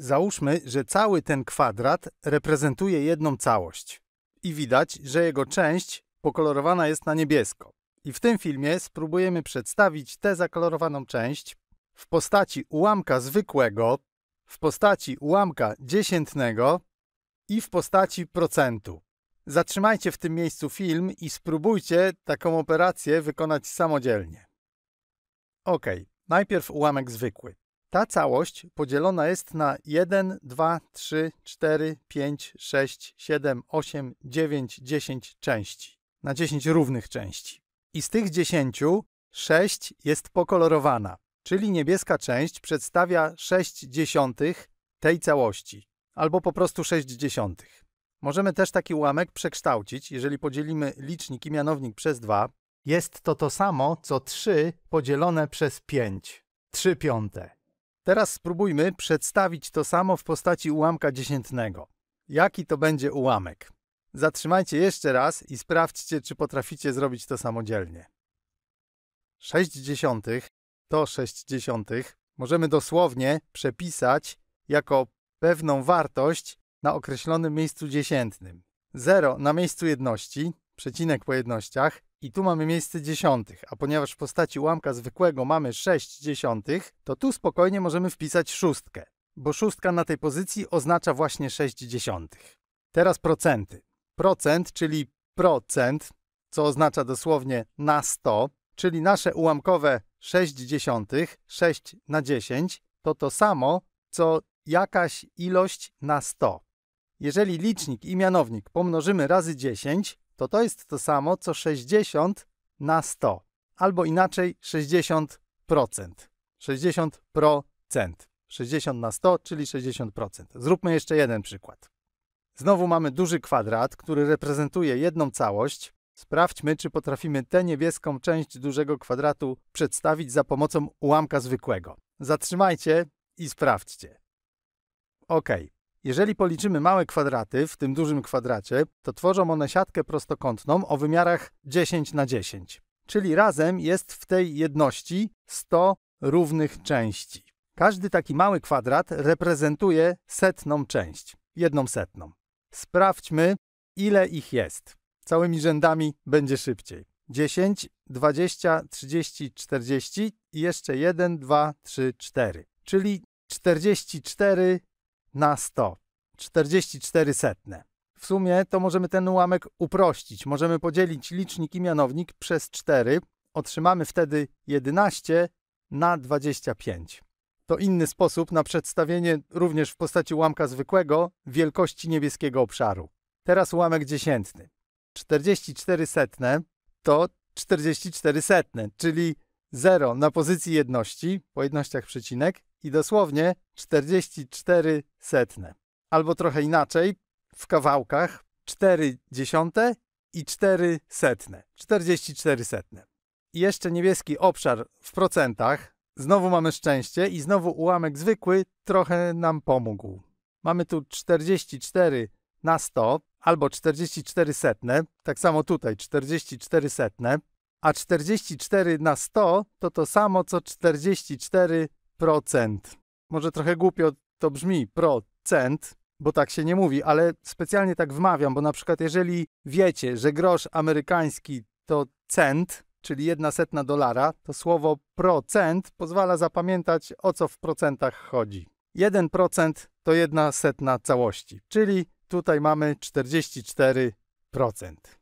Załóżmy, że cały ten kwadrat reprezentuje jedną całość i widać, że jego część pokolorowana jest na niebiesko. I w tym filmie spróbujemy przedstawić tę zakolorowaną część w postaci ułamka zwykłego, w postaci ułamka dziesiętnego i w postaci procentu. Zatrzymajcie w tym miejscu film i spróbujcie taką operację wykonać samodzielnie. Ok, najpierw ułamek zwykły. Ta całość podzielona jest na 1, 2, 3, 4, 5, 6, 7, 8, 9, 10 części. Na 10 równych części. I z tych 10 6 jest pokolorowana, czyli niebieska część przedstawia 6 dziesiątych tej całości, albo po prostu 6 dziesiątych. Możemy też taki ułamek przekształcić, jeżeli podzielimy licznik i mianownik przez 2. Jest to to samo, co 3 podzielone przez 5. 3 piąte. Teraz spróbujmy przedstawić to samo w postaci ułamka dziesiętnego. Jaki to będzie ułamek? Zatrzymajcie jeszcze raz i sprawdźcie, czy potraficie zrobić to samodzielnie. 6 dziesiątych to 6 dziesiątych możemy dosłownie przepisać jako pewną wartość na określonym miejscu dziesiętnym. 0 na miejscu jedności, przecinek po jednościach, i tu mamy miejsce dziesiątych, a ponieważ w postaci ułamka zwykłego mamy 6 dziesiątych, to tu spokojnie możemy wpisać szóstkę, bo szóstka na tej pozycji oznacza właśnie sześć dziesiątych. Teraz procenty. Procent, czyli procent, co oznacza dosłownie na 100, czyli nasze ułamkowe 6 dziesiątych, 6 na 10, to to samo, co jakaś ilość na 100. Jeżeli licznik i mianownik pomnożymy razy 10, to to jest to samo co 60 na 100, albo inaczej 60%. 60%. 60 na 100, czyli 60%. Zróbmy jeszcze jeden przykład. Znowu mamy duży kwadrat, który reprezentuje jedną całość. Sprawdźmy, czy potrafimy tę niebieską część dużego kwadratu przedstawić za pomocą ułamka zwykłego. Zatrzymajcie i sprawdźcie. OK, jeżeli policzymy małe kwadraty w tym dużym kwadracie, to tworzą one siatkę prostokątną o wymiarach 10 na 10. Czyli razem jest w tej jedności 100 równych części. Każdy taki mały kwadrat reprezentuje setną część, jedną setną. Sprawdźmy, ile ich jest. Całymi rzędami będzie szybciej. 10, 20, 30, 40 i jeszcze 1, 2, 3, 4. Czyli 44 na 100. 44 setne. W sumie to możemy ten ułamek uprościć. Możemy podzielić licznik i mianownik przez 4. Otrzymamy wtedy 11 na 25. To inny sposób na przedstawienie, również w postaci ułamka zwykłego, wielkości niebieskiego obszaru. Teraz ułamek dziesiętny. 44 setne to 44 setne, czyli 0 na pozycji jedności, po jednościach przecinek i dosłownie 44 setne. Albo trochę inaczej, w kawałkach 4 dziesiąte i 4 setne. 44 setne. I jeszcze niebieski obszar w procentach. Znowu mamy szczęście i znowu ułamek zwykły trochę nam pomógł. Mamy tu 44 na 100 albo 44 setne. Tak samo tutaj 44 setne a 44 na 100 to to samo co 44%. Może trochę głupio to brzmi, procent, bo tak się nie mówi, ale specjalnie tak wmawiam, bo na przykład jeżeli wiecie, że grosz amerykański to cent, czyli jedna setna dolara, to słowo procent pozwala zapamiętać o co w procentach chodzi. 1% to jedna setna całości, czyli tutaj mamy 44%.